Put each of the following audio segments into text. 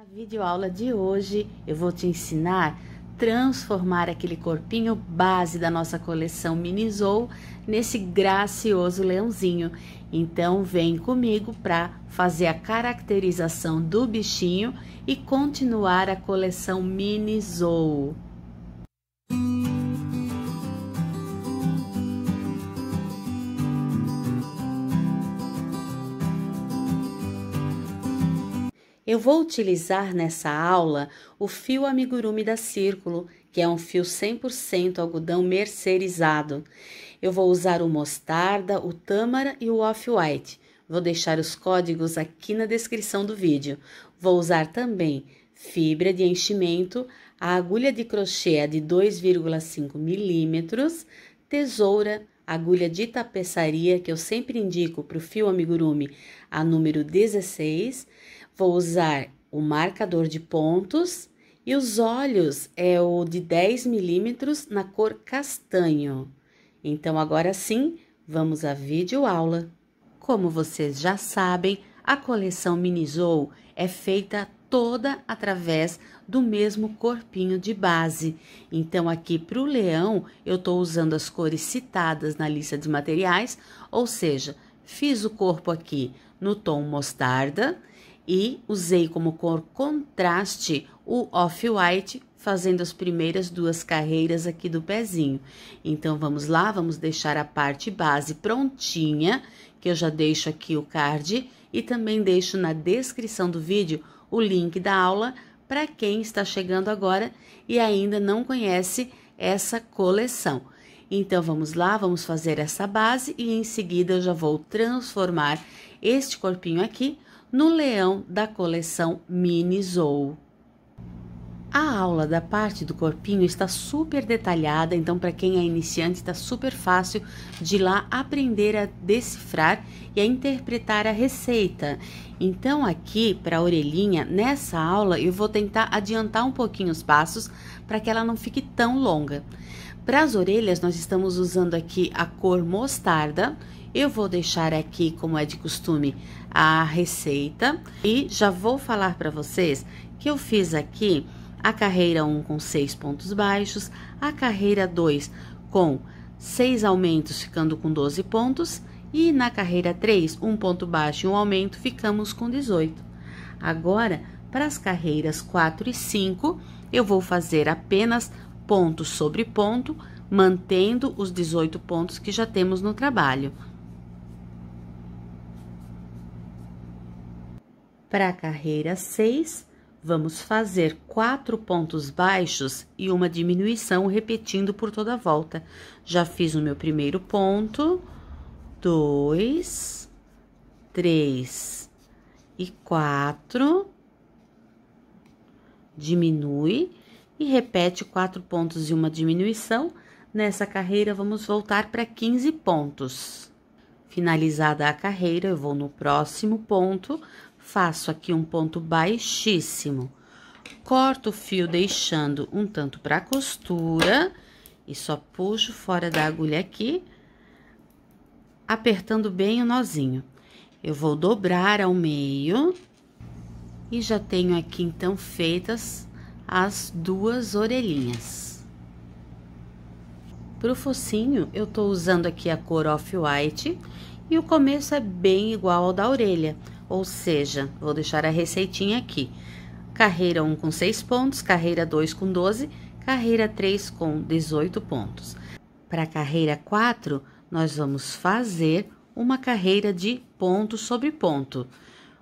Na videoaula de hoje eu vou te ensinar transformar aquele corpinho base da nossa coleção Minizou nesse gracioso leãozinho. Então vem comigo para fazer a caracterização do bichinho e continuar a coleção Minizou. Eu vou utilizar nessa aula o fio amigurumi da Círculo, que é um fio 100% algodão mercerizado. Eu vou usar o mostarda, o tâmara e o off-white. Vou deixar os códigos aqui na descrição do vídeo. Vou usar também fibra de enchimento, a agulha de crochê é de 2,5 milímetros, tesoura, agulha de tapeçaria, que eu sempre indico para o fio amigurumi, a número 16 Vou usar o marcador de pontos e os olhos é o de 10 milímetros na cor castanho. Então, agora sim, vamos à videoaula. Como vocês já sabem, a coleção Minizou é feita toda através do mesmo corpinho de base. Então, aqui para o leão, eu estou usando as cores citadas na lista de materiais, ou seja, fiz o corpo aqui no tom mostarda, e usei como cor contraste o off-white, fazendo as primeiras duas carreiras aqui do pezinho. Então, vamos lá, vamos deixar a parte base prontinha, que eu já deixo aqui o card e também deixo na descrição do vídeo o link da aula para quem está chegando agora e ainda não conhece essa coleção. Então, vamos lá, vamos fazer essa base e em seguida eu já vou transformar este corpinho aqui no leão da coleção Mini Zoo. A aula da parte do corpinho está super detalhada, então para quem é iniciante está super fácil de lá aprender a decifrar e a interpretar a receita. Então aqui para a orelhinha, nessa aula eu vou tentar adiantar um pouquinho os passos para que ela não fique tão longa. Para as orelhas nós estamos usando aqui a cor mostarda eu vou deixar aqui, como é de costume, a receita e já vou falar para vocês que eu fiz aqui a carreira 1 com 6 pontos baixos, a carreira 2 com 6 aumentos, ficando com 12 pontos, e na carreira 3, um ponto baixo e um aumento, ficamos com 18. Agora, para as carreiras 4 e 5, eu vou fazer apenas ponto sobre ponto, mantendo os 18 pontos que já temos no trabalho. Para a carreira 6, vamos fazer quatro pontos baixos e uma diminuição repetindo por toda a volta. Já fiz o meu primeiro ponto, dois, três e quatro, diminui e repete quatro pontos e uma diminuição. Nessa carreira, vamos voltar para 15 pontos. Finalizada a carreira, eu vou no próximo ponto, Faço aqui um ponto baixíssimo. Corto o fio deixando um tanto para costura e só puxo fora da agulha aqui, apertando bem o nozinho. Eu vou dobrar ao meio e já tenho aqui então feitas as duas orelhinhas. Para o focinho, eu estou usando aqui a cor off-white e o começo é bem igual ao da orelha. Ou seja, vou deixar a receitinha aqui. Carreira 1 com 6 pontos, carreira 2 com 12, carreira 3 com 18 pontos. Para carreira 4, nós vamos fazer uma carreira de ponto sobre ponto,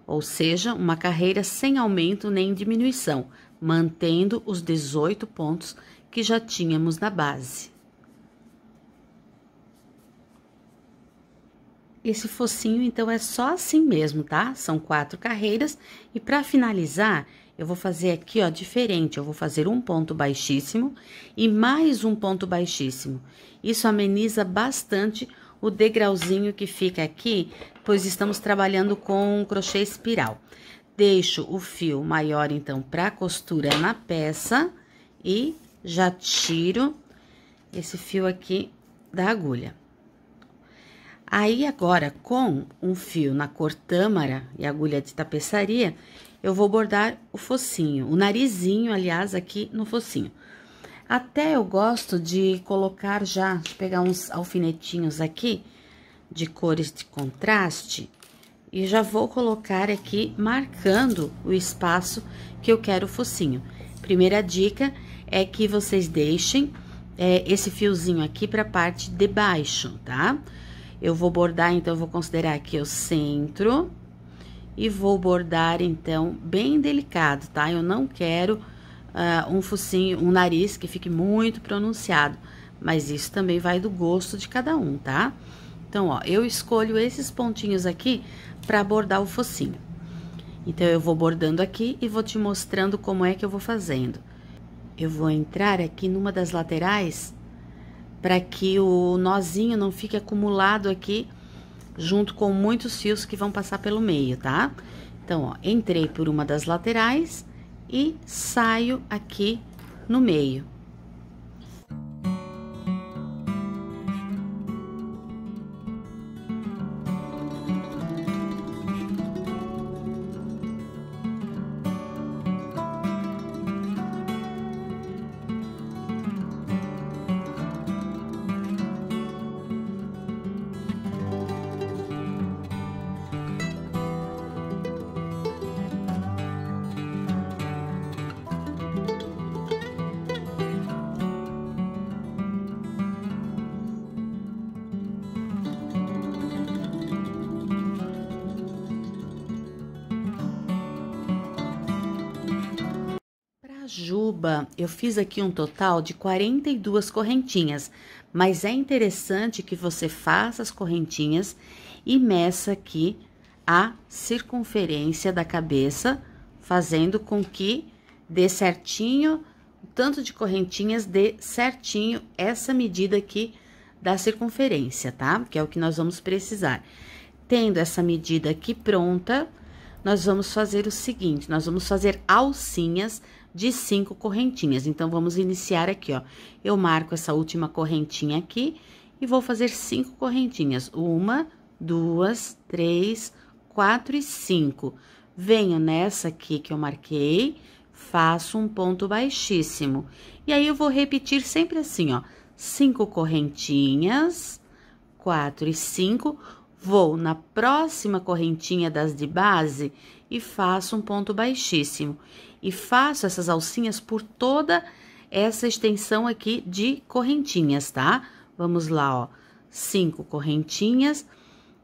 ou seja, uma carreira sem aumento nem diminuição, mantendo os 18 pontos que já tínhamos na base. esse focinho, então é só assim mesmo, tá? São quatro carreiras. E para finalizar, eu vou fazer aqui, ó, diferente. Eu vou fazer um ponto baixíssimo e mais um ponto baixíssimo. Isso ameniza bastante o degrauzinho que fica aqui, pois estamos trabalhando com crochê espiral. Deixo o fio maior, então, para costura na peça e já tiro esse fio aqui da agulha. Aí agora, com um fio na cor tâmara e agulha de tapeçaria, eu vou bordar o focinho, o narizinho, aliás, aqui no focinho. Até eu gosto de colocar já, de pegar uns alfinetinhos aqui, de cores de contraste, e já vou colocar aqui, marcando o espaço que eu quero o focinho. Primeira dica é que vocês deixem é, esse fiozinho aqui para a parte de baixo, tá? Tá? Eu vou bordar, então, eu vou considerar aqui o centro e vou bordar, então, bem delicado, tá? Eu não quero uh, um focinho, um nariz que fique muito pronunciado, mas isso também vai do gosto de cada um, tá? Então, ó, eu escolho esses pontinhos aqui para bordar o focinho. Então, eu vou bordando aqui e vou te mostrando como é que eu vou fazendo. Eu vou entrar aqui numa das laterais para que o nozinho não fique acumulado aqui junto com muitos fios que vão passar pelo meio, tá? Então, ó, entrei por uma das laterais e saio aqui no meio. eu fiz aqui um total de 42 correntinhas, mas é interessante que você faça as correntinhas e meça aqui a circunferência da cabeça, fazendo com que dê certinho, tanto de correntinhas dê certinho essa medida aqui da circunferência, tá? Que é o que nós vamos precisar. Tendo essa medida aqui pronta, nós vamos fazer o seguinte, nós vamos fazer alcinhas de cinco correntinhas. Então, vamos iniciar aqui, ó. Eu marco essa última correntinha aqui e vou fazer cinco correntinhas. Uma, duas, três, quatro e cinco. Venho nessa aqui que eu marquei, faço um ponto baixíssimo. E aí, eu vou repetir sempre assim, ó. Cinco correntinhas, quatro e cinco. Vou na próxima correntinha das de base e faço um ponto baixíssimo e faço essas alcinhas por toda essa extensão aqui de correntinhas, tá? Vamos lá, ó, cinco correntinhas,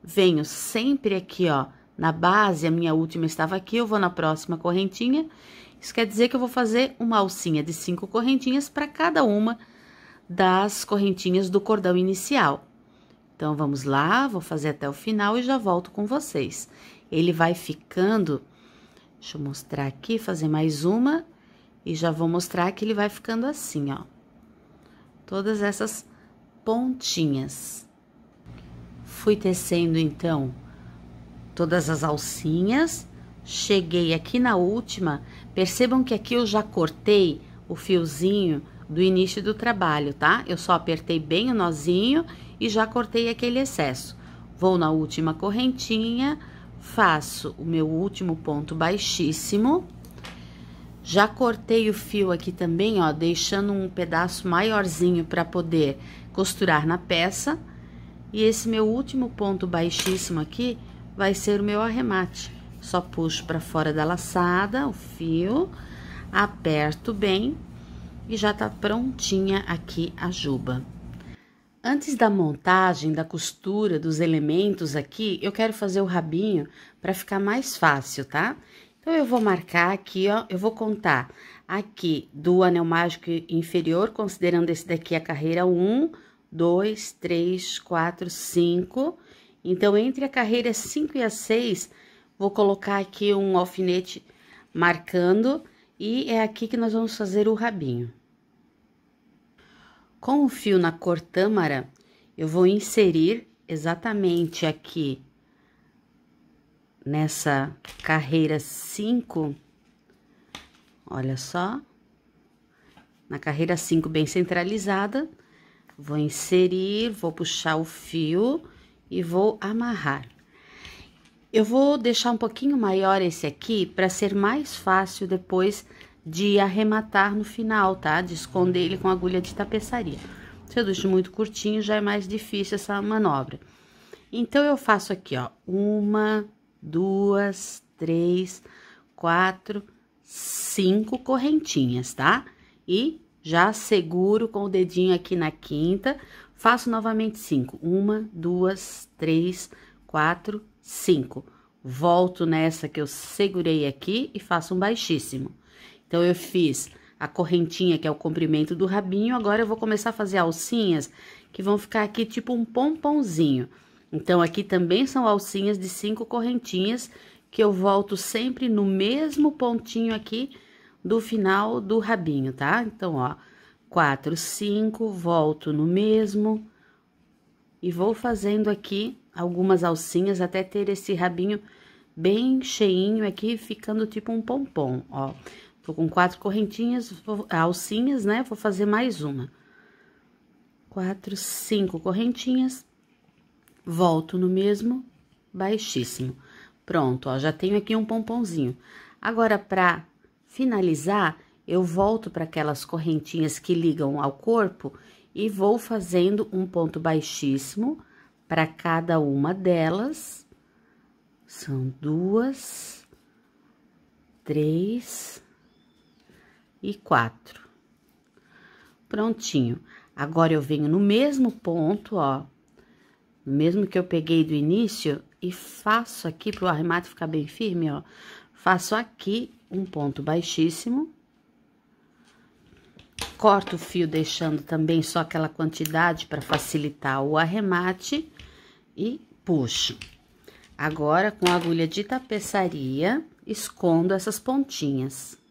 venho sempre aqui, ó, na base, a minha última estava aqui, eu vou na próxima correntinha. Isso quer dizer que eu vou fazer uma alcinha de cinco correntinhas para cada uma das correntinhas do cordão inicial. Então, vamos lá, vou fazer até o final e já volto com vocês. Ele vai ficando Deixa eu mostrar aqui, fazer mais uma. E já vou mostrar que ele vai ficando assim, ó. Todas essas pontinhas. Fui tecendo, então, todas as alcinhas. Cheguei aqui na última. Percebam que aqui eu já cortei o fiozinho do início do trabalho, tá? Eu só apertei bem o nozinho e já cortei aquele excesso. Vou na última correntinha faço o meu último ponto baixíssimo. Já cortei o fio aqui também, ó, deixando um pedaço maiorzinho para poder costurar na peça. E esse meu último ponto baixíssimo aqui vai ser o meu arremate. Só puxo para fora da laçada o fio, aperto bem e já tá prontinha aqui a juba. Antes da montagem, da costura, dos elementos aqui, eu quero fazer o rabinho para ficar mais fácil, tá? Então, eu vou marcar aqui, ó, eu vou contar aqui do anel mágico inferior, considerando esse daqui a carreira 1, 2, 3, 4, 5. Então, entre a carreira 5 e a 6, vou colocar aqui um alfinete marcando, e é aqui que nós vamos fazer o rabinho. Com o fio na cor tâmara, eu vou inserir exatamente aqui nessa carreira 5, olha só, na carreira 5 bem centralizada, vou inserir, vou puxar o fio e vou amarrar. Eu vou deixar um pouquinho maior esse aqui para ser mais fácil depois de arrematar no final, tá? De esconder ele com agulha de tapeçaria. Se eu deixo muito curtinho, já é mais difícil essa manobra. Então, eu faço aqui, ó, uma, duas, três, quatro, cinco correntinhas, tá? E já seguro com o dedinho aqui na quinta, faço novamente cinco. Uma, duas, três, quatro, cinco. Volto nessa que eu segurei aqui e faço um baixíssimo então, eu fiz a correntinha, que é o comprimento do rabinho, agora eu vou começar a fazer alcinhas que vão ficar aqui tipo um pomponzinho. Então, aqui também são alcinhas de cinco correntinhas, que eu volto sempre no mesmo pontinho aqui do final do rabinho, tá? Então, ó, quatro, cinco, volto no mesmo e vou fazendo aqui algumas alcinhas até ter esse rabinho bem cheinho aqui, ficando tipo um pompom, ó. Tô com quatro correntinhas, vou, ah, alcinhas, né? Vou fazer mais uma. Quatro, cinco correntinhas. Volto no mesmo baixíssimo. Pronto, ó, já tenho aqui um pomponzinho. Agora, pra finalizar, eu volto para aquelas correntinhas que ligam ao corpo e vou fazendo um ponto baixíssimo para cada uma delas. São duas, três, e quatro. Prontinho. Agora, eu venho no mesmo ponto, ó, mesmo que eu peguei do início, e faço aqui, para o arremate ficar bem firme, ó, faço aqui um ponto baixíssimo. Corto o fio deixando também só aquela quantidade para facilitar o arremate e puxo. Agora, com a agulha de tapeçaria, escondo essas pontinhas.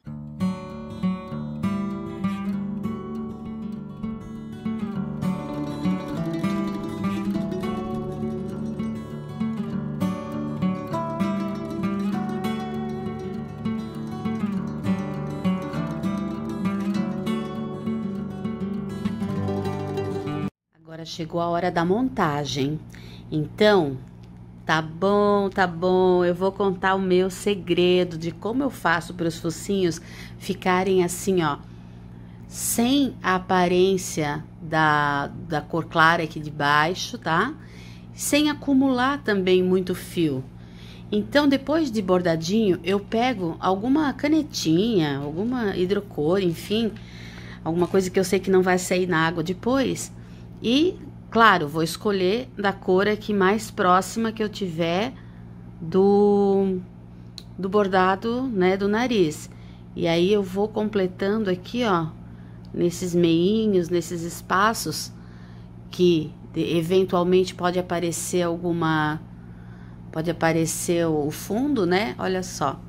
Chegou a hora da montagem. Então, tá bom, tá bom. Eu vou contar o meu segredo de como eu faço para os focinhos ficarem assim, ó, sem a aparência da, da cor clara aqui de baixo, tá? Sem acumular também muito fio. Então, depois de bordadinho, eu pego alguma canetinha, alguma hidrocor, enfim, alguma coisa que eu sei que não vai sair na água depois e, claro, vou escolher da cor aqui mais próxima que eu tiver do, do bordado, né, do nariz. E aí, eu vou completando aqui, ó, nesses meinhos, nesses espaços que eventualmente pode aparecer alguma... Pode aparecer o fundo, né? Olha só.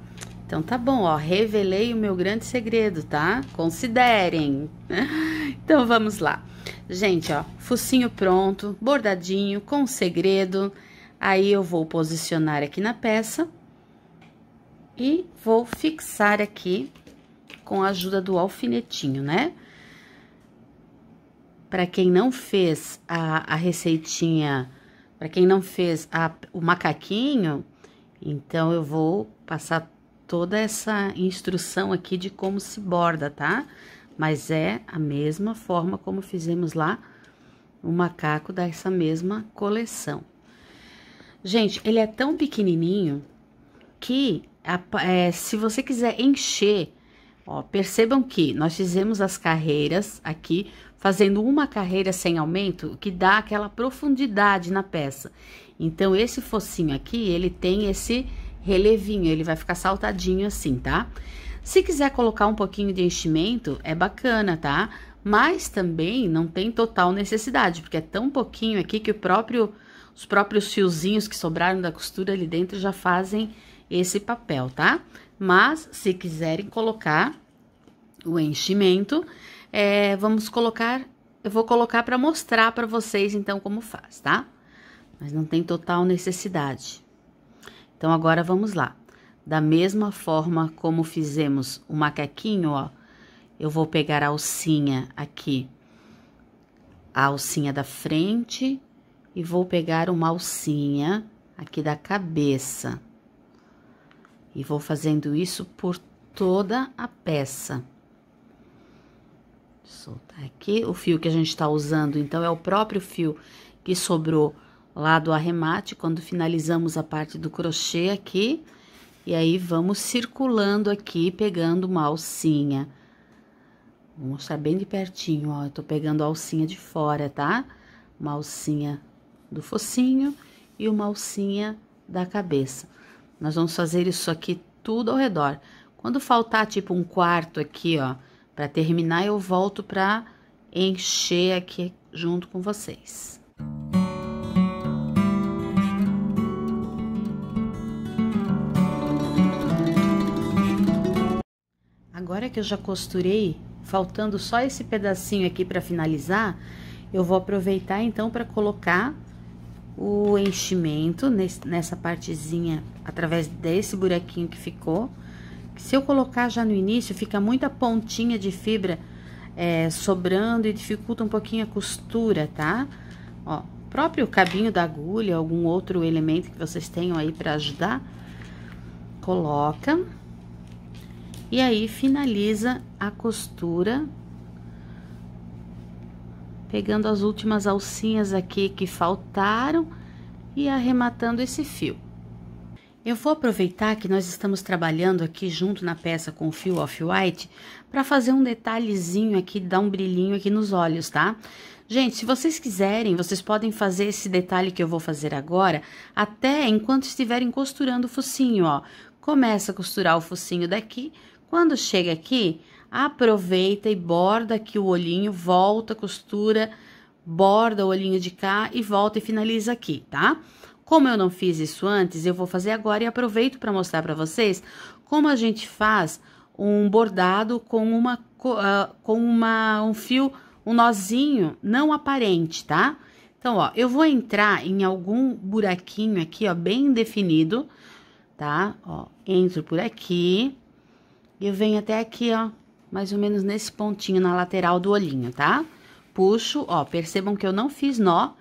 Então tá bom, ó, revelei o meu grande segredo, tá? Considerem. Então vamos lá. Gente, ó, focinho pronto, bordadinho, com segredo. Aí eu vou posicionar aqui na peça e vou fixar aqui com a ajuda do alfinetinho, né? Para quem não fez a, a receitinha, para quem não fez a, o macaquinho, então eu vou passar toda essa instrução aqui de como se borda, tá? Tá? mas é a mesma forma como fizemos lá o macaco dessa mesma coleção. Gente, ele é tão pequenininho que é, se você quiser encher, ó, percebam que nós fizemos as carreiras aqui, fazendo uma carreira sem aumento, que dá aquela profundidade na peça. Então, esse focinho aqui, ele tem esse relevinho, ele vai ficar saltadinho assim, tá? Tá? Se quiser colocar um pouquinho de enchimento, é bacana, tá? Mas também não tem total necessidade, porque é tão pouquinho aqui que próprio, os próprios fiozinhos que sobraram da costura ali dentro já fazem esse papel, tá? Mas, se quiserem colocar o enchimento, é, vamos colocar... Eu vou colocar para mostrar para vocês, então, como faz, tá? Mas não tem total necessidade. Então, agora vamos lá. Da mesma forma como fizemos o macaquinho, ó, eu vou pegar a alcinha aqui, a alcinha da frente e vou pegar uma alcinha aqui da cabeça. E vou fazendo isso por toda a peça. Soltar aqui. O fio que a gente está usando, então, é o próprio fio que sobrou lá do arremate. Quando finalizamos a parte do crochê aqui, e aí, vamos circulando aqui, pegando uma alcinha. Vou mostrar bem de pertinho, ó. Eu tô pegando a alcinha de fora, tá? Uma alcinha do focinho e uma alcinha da cabeça. Nós vamos fazer isso aqui tudo ao redor. Quando faltar, tipo, um quarto aqui, ó, pra terminar, eu volto pra encher aqui junto com vocês. agora que eu já costurei, faltando só esse pedacinho aqui para finalizar, eu vou aproveitar então para colocar o enchimento nesse, nessa partezinha, através desse buraquinho que ficou. Se eu colocar já no início, fica muita pontinha de fibra é, sobrando e dificulta um pouquinho a costura, tá? Ó, próprio cabinho da agulha, algum outro elemento que vocês tenham aí para ajudar, coloca. E aí, finaliza a costura, pegando as últimas alcinhas aqui que faltaram e arrematando esse fio. Eu vou aproveitar que nós estamos trabalhando aqui junto na peça com o fio off-white para fazer um detalhezinho aqui, dar um brilhinho aqui nos olhos, tá? Gente, se vocês quiserem, vocês podem fazer esse detalhe que eu vou fazer agora, até enquanto estiverem costurando o focinho, ó. Começa a costurar o focinho daqui, quando chega aqui, aproveita e borda aqui o olhinho, volta, costura, borda o olhinho de cá e volta e finaliza aqui, tá? Como eu não fiz isso antes, eu vou fazer agora e aproveito para mostrar para vocês como a gente faz um bordado com uma ah, com uma um fio, um nozinho não aparente, tá? Então, ó, eu vou entrar em algum buraquinho aqui, ó, bem definido, tá? Ó, entro por aqui, e eu venho até aqui, ó, mais ou menos nesse pontinho na lateral do olhinho, tá? Puxo, ó, percebam que eu não fiz nó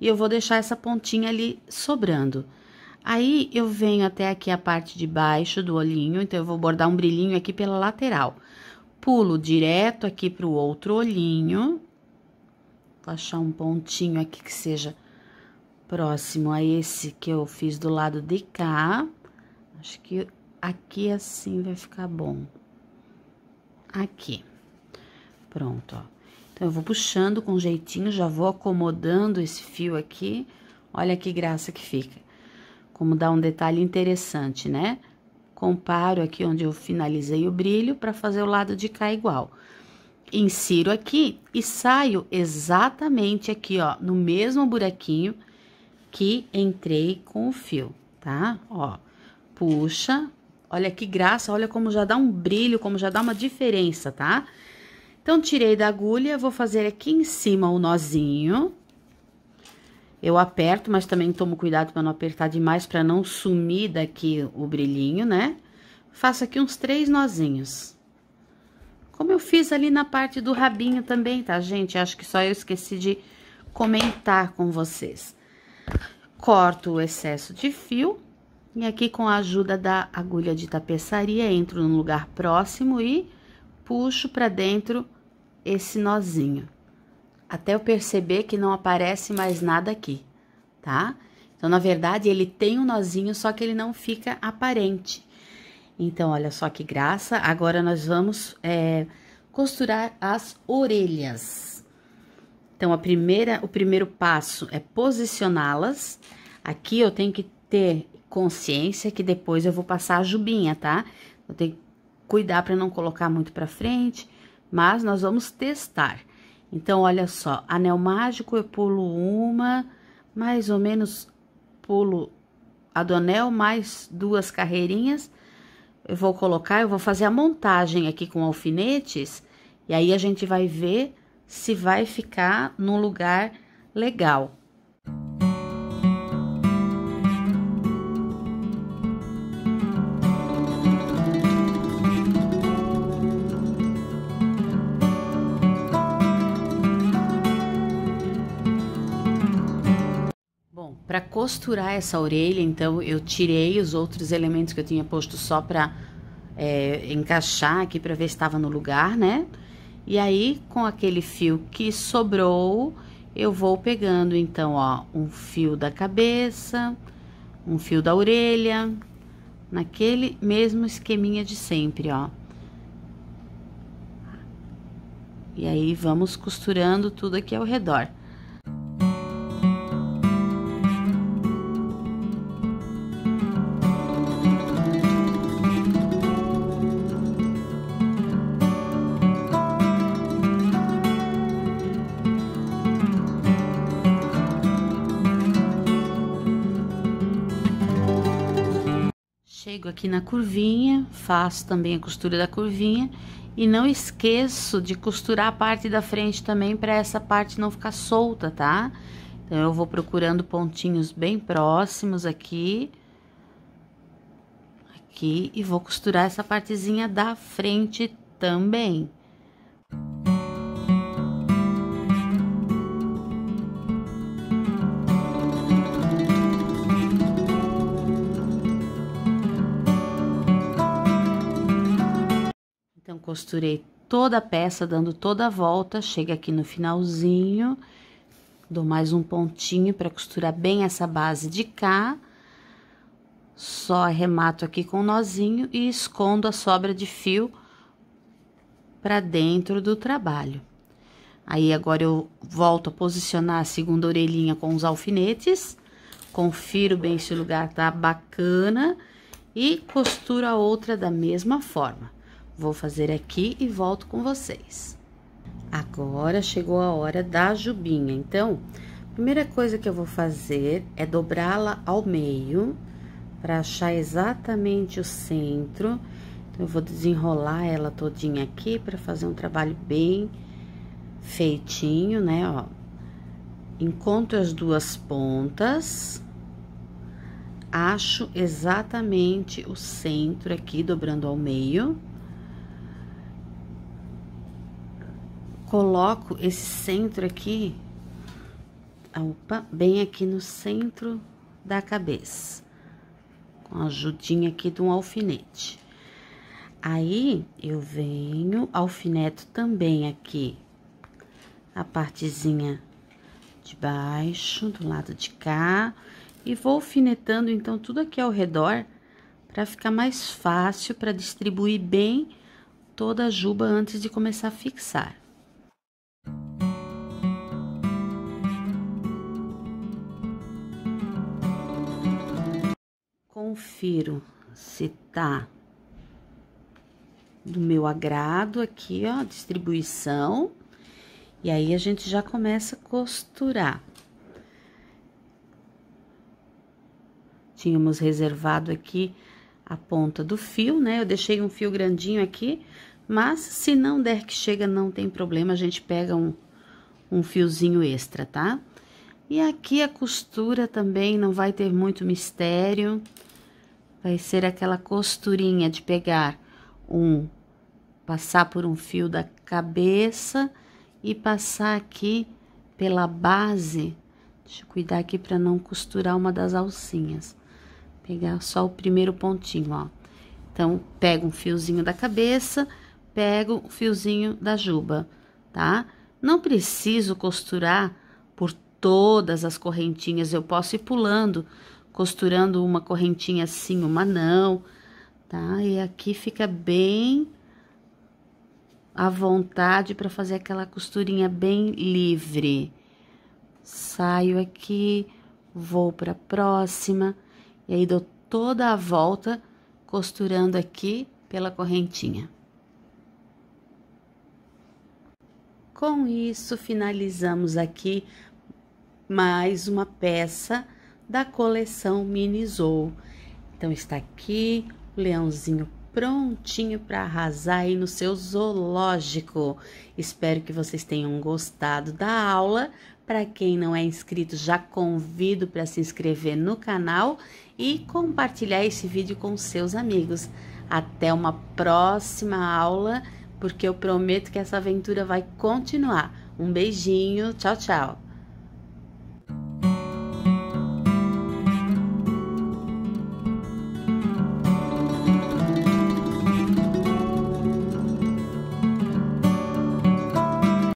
e eu vou deixar essa pontinha ali sobrando. Aí, eu venho até aqui a parte de baixo do olhinho, então eu vou bordar um brilhinho aqui pela lateral. Pulo direto aqui pro outro olhinho. Vou achar um pontinho aqui que seja próximo a esse que eu fiz do lado de cá. Acho que aqui assim vai ficar bom. Aqui. Pronto, ó. Então, eu vou puxando com jeitinho, já vou acomodando esse fio aqui. Olha que graça que fica. Como dá um detalhe interessante, né? Comparo aqui onde eu finalizei o brilho para fazer o lado de cá igual. Insiro aqui e saio exatamente aqui, ó, no mesmo buraquinho que entrei com o fio, tá? Ó, puxa, Olha que graça, olha como já dá um brilho, como já dá uma diferença, tá? Então, tirei da agulha, vou fazer aqui em cima o nozinho. Eu aperto, mas também tomo cuidado para não apertar demais, para não sumir daqui o brilhinho, né? Faço aqui uns três nozinhos. Como eu fiz ali na parte do rabinho também, tá, gente? Acho que só eu esqueci de comentar com vocês. Corto o excesso de fio. E aqui com a ajuda da agulha de tapeçaria, entro num lugar próximo e puxo para dentro esse nozinho. Até eu perceber que não aparece mais nada aqui, tá? Então, na verdade, ele tem um nozinho, só que ele não fica aparente. Então, olha só que graça. Agora, nós vamos é, costurar as orelhas. Então, a primeira, o primeiro passo é posicioná-las. Aqui eu tenho que ter consciência que depois eu vou passar a jubinha, tá? Eu tenho que cuidar para não colocar muito para frente, mas nós vamos testar. Então, olha só, anel mágico eu pulo uma, mais ou menos pulo a do anel, mais duas carreirinhas. Eu vou colocar, eu vou fazer a montagem aqui com alfinetes, e aí a gente vai ver se vai ficar num lugar legal. costurar essa orelha, então eu tirei os outros elementos que eu tinha posto só para é, encaixar aqui para ver se estava no lugar, né? E aí, com aquele fio que sobrou, eu vou pegando, então, ó, um fio da cabeça, um fio da orelha, naquele mesmo esqueminha de sempre, ó. E aí, vamos costurando tudo aqui ao redor. sigo aqui na curvinha, faço também a costura da curvinha e não esqueço de costurar a parte da frente também para essa parte não ficar solta, tá? Então, eu vou procurando pontinhos bem próximos aqui. Aqui, e vou costurar essa partezinha da frente também. costurei toda a peça, dando toda a volta, chega aqui no finalzinho, dou mais um pontinho para costurar bem essa base de cá, só arremato aqui com um nozinho e escondo a sobra de fio para dentro do trabalho. Aí, agora eu volto a posicionar a segunda orelhinha com os alfinetes, confiro bem se o lugar tá bacana e costuro a outra da mesma forma. Vou fazer aqui e volto com vocês. Agora chegou a hora da jubinha, então, primeira coisa que eu vou fazer é dobrá-la ao meio para achar exatamente o centro. Então, eu vou desenrolar ela todinha aqui para fazer um trabalho bem feitinho, né, ó. Encontro as duas pontas, acho exatamente o centro aqui, dobrando ao meio. coloco esse centro aqui, ah, opa, bem aqui no centro da cabeça, com a ajudinha aqui de um alfinete. Aí, eu venho, alfineto também aqui, a partezinha de baixo, do lado de cá, e vou alfinetando, então, tudo aqui ao redor, para ficar mais fácil, para distribuir bem toda a juba antes de começar a fixar. confiro se tá do meu agrado aqui, ó, distribuição. E aí, a gente já começa a costurar. Tínhamos reservado aqui a ponta do fio, né? Eu deixei um fio grandinho aqui, mas se não der que chega, não tem problema, a gente pega um, um fiozinho extra, tá? E aqui a costura também não vai ter muito mistério vai ser aquela costurinha de pegar um, passar por um fio da cabeça e passar aqui pela base. Deixa eu cuidar aqui para não costurar uma das alcinhas. Pegar só o primeiro pontinho, ó. Então, pego um fiozinho da cabeça, pego o fiozinho da juba, tá? Não preciso costurar por todas as correntinhas, eu posso ir pulando costurando uma correntinha assim, uma não, tá? E aqui fica bem à vontade para fazer aquela costurinha bem livre. Saio aqui, vou para a próxima e aí dou toda a volta costurando aqui pela correntinha. Com isso, finalizamos aqui mais uma peça da coleção Minizou. Então está aqui o leãozinho prontinho para arrasar aí no seu zoológico. Espero que vocês tenham gostado da aula. Para quem não é inscrito, já convido para se inscrever no canal e compartilhar esse vídeo com seus amigos. Até uma próxima aula, porque eu prometo que essa aventura vai continuar. Um beijinho, tchau, tchau!